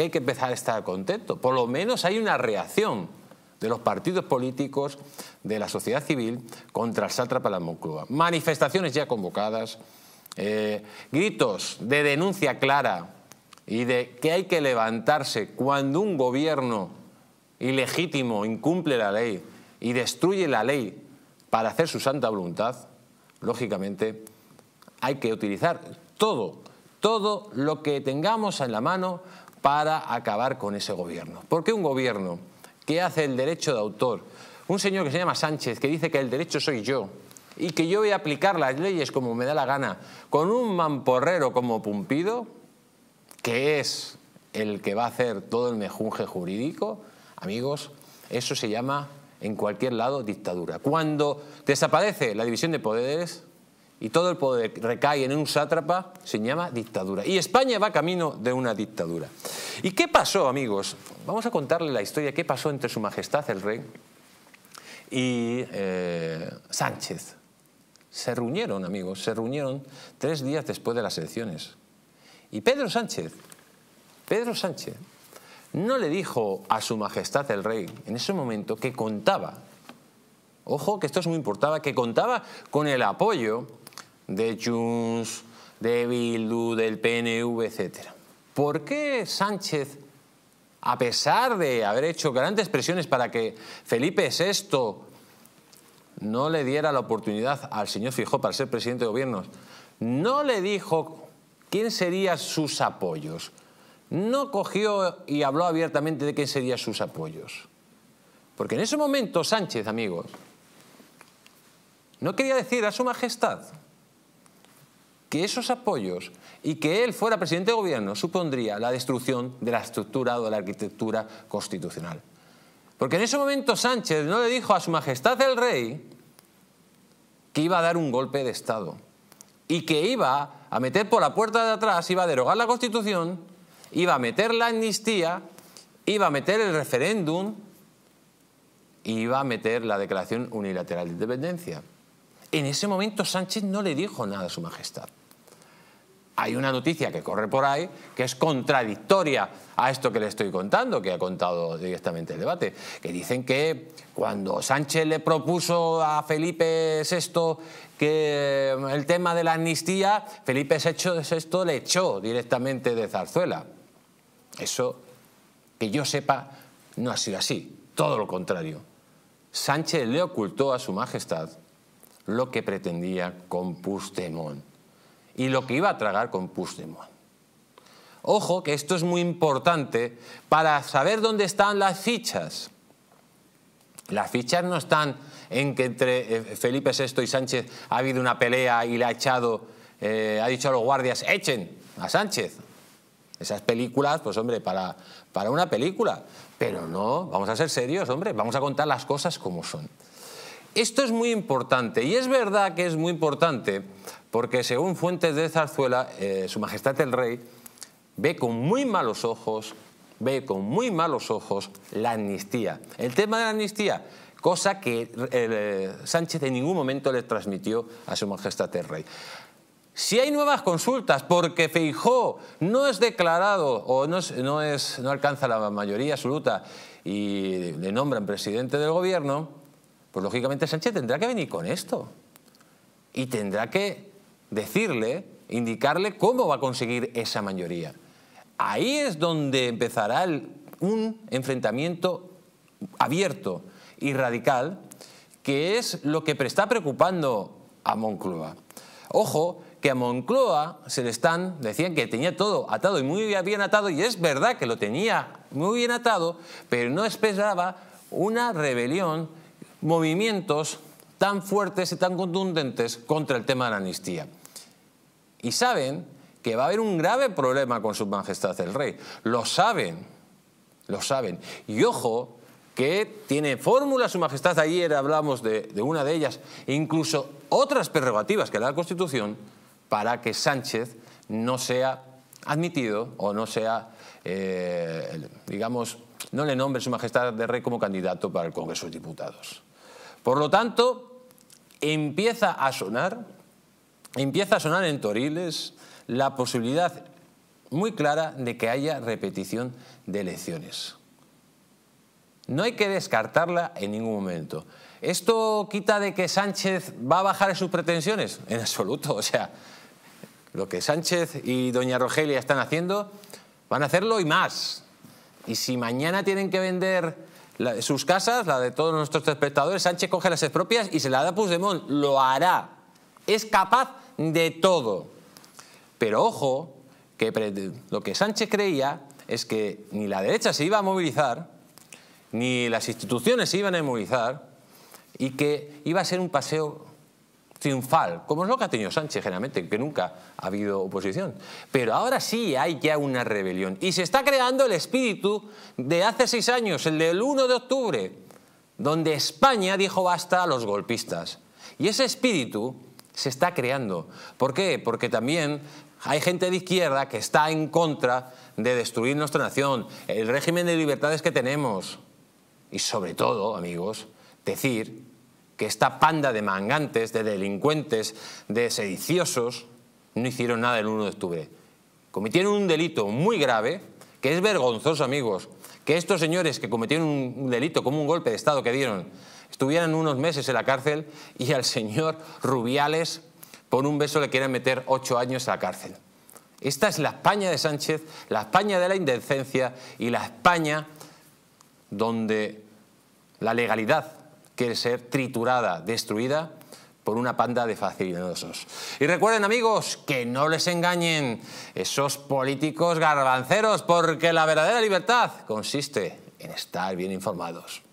que hay que empezar a estar contento. Por lo menos hay una reacción de los partidos políticos, de la sociedad civil, contra el sátrapa de la Moncloa. Manifestaciones ya convocadas, eh, gritos de denuncia clara y de que hay que levantarse cuando un gobierno ilegítimo incumple la ley y destruye la ley para hacer su santa voluntad, lógicamente hay que utilizar todo, todo lo que tengamos en la mano para acabar con ese gobierno. Porque un gobierno que hace el derecho de autor, un señor que se llama Sánchez, que dice que el derecho soy yo, y que yo voy a aplicar las leyes como me da la gana, con un mamporrero como Pumpido, que es el que va a hacer todo el mejunje jurídico, amigos, eso se llama en cualquier lado dictadura. Cuando desaparece la división de poderes, y todo el poder recae en un sátrapa, se llama dictadura. Y España va camino de una dictadura. ¿Y qué pasó, amigos? Vamos a contarle la historia, qué pasó entre su majestad el rey y eh, Sánchez. Se reunieron, amigos, se reunieron tres días después de las elecciones. Y Pedro Sánchez, Pedro Sánchez, no le dijo a su majestad el rey en ese momento que contaba, ojo que esto es muy importante, que contaba con el apoyo de Junts, de Bildu, del PNV, etc. ¿Por qué Sánchez, a pesar de haber hecho grandes presiones para que Felipe VI no le diera la oportunidad al señor Fijó para ser presidente de gobierno, no le dijo quién serían sus apoyos? No cogió y habló abiertamente de quién serían sus apoyos. Porque en ese momento Sánchez, amigos, no quería decir a su majestad que esos apoyos y que él fuera presidente de gobierno supondría la destrucción de la estructura o de la arquitectura constitucional. Porque en ese momento Sánchez no le dijo a su majestad el rey que iba a dar un golpe de Estado y que iba a meter por la puerta de atrás, iba a derogar la Constitución, iba a meter la amnistía, iba a meter el referéndum y iba a meter la declaración unilateral de independencia. En ese momento Sánchez no le dijo nada a su majestad hay una noticia que corre por ahí que es contradictoria a esto que le estoy contando, que ha contado directamente el debate, que dicen que cuando Sánchez le propuso a Felipe VI que mm, el tema de la amnistía, Felipe VI le echó directamente de Zarzuela. Eso, que yo sepa, no ha sido así, todo lo contrario. Sánchez le ocultó a su majestad lo que pretendía con Puigdemont y lo que iba a tragar con Puigdemont. Ojo, que esto es muy importante para saber dónde están las fichas. Las fichas no están en que entre eh, Felipe VI y Sánchez ha habido una pelea y le ha echado, eh, ha dicho a los guardias, echen a Sánchez. Esas películas, pues hombre, para una película. Pero no, vamos a ser serios, hombre, vamos a contar las cosas como son. Esto es muy importante y es verdad que es muy importante porque según fuentes de Zarzuela, eh, Su Majestad el Rey ve con muy malos ojos, ve con muy malos ojos la amnistía. El tema de la amnistía, cosa que eh, Sánchez en ningún momento le transmitió a Su Majestad el Rey. Si hay nuevas consultas porque Feijó no es declarado o no, no alcanza la mayoría absoluta y le nombran presidente del gobierno, pues lógicamente Sánchez tendrá que venir con esto y tendrá que decirle, indicarle cómo va a conseguir esa mayoría. Ahí es donde empezará un enfrentamiento abierto y radical, que es lo que está preocupando a Moncloa. Ojo, que a Moncloa se le están, decían que tenía todo atado y muy bien atado, y es verdad que lo tenía muy bien atado, pero no esperaba una rebelión movimientos tan fuertes y tan contundentes contra el tema de la amnistía. Y saben que va a haber un grave problema con su majestad el rey. Lo saben, lo saben. Y ojo, que tiene fórmula su majestad, ayer hablamos de, una de ellas, incluso otras prerrogativas que da la Constitución para que Sánchez no sea admitido o no sea, eh, digamos, no le nombre su majestad de rey como candidato para el Congreso de Diputados. Por lo tanto, empieza a sonar, empieza a sonar en Toriles la posibilidad muy clara de que haya repetición de elecciones. No hay que descartarla en ningún momento. ¿Esto quita de que Sánchez va a bajar sus pretensiones? En absoluto. O sea, lo que Sánchez y doña Rogelia están haciendo, van a hacerlo y más. Y si mañana tienen que vender sus casas, la de todos nuestros espectadores. Sánchez coge las expropias y se la da a Puigdemont. Lo hará. Es capaz de todo. Pero ojo, que lo que Sánchez creía es que ni la derecha se iba a movilizar, ni las instituciones se iban a movilizar, y que iba a ser un paseo triunfal, como es lo que ha tenido Sánchez generalmente, que nunca ha habido oposición. Pero ahora sí hay ya una rebelión y se está creando el espíritu de hace seis años, el del 1 de octubre, donde España dijo basta a los golpistas. Y ese espíritu se está creando. ¿Por qué? Porque también hay gente de izquierda que está en contra de destruir nuestra nación, el régimen de libertades que tenemos. Y sobre todo, amigos, decir que esta panda de mangantes, de delincuentes, de sediciosos, no hicieron nada el 1 de octubre. Cometieron un delito muy grave, que es vergonzoso, amigos, que estos señores que cometieron un delito como un golpe de Estado que dieron, estuvieran unos meses en la cárcel y al señor Rubiales por un beso le quieren meter ocho años a la cárcel. Esta es la España de Sánchez, la España de la indecencia y la España donde la legalidad quiere ser triturada, destruida por una panda de facilidosos. Y recuerden amigos, que no les engañen esos políticos garbanceros, porque la verdadera libertad consiste en estar bien informados.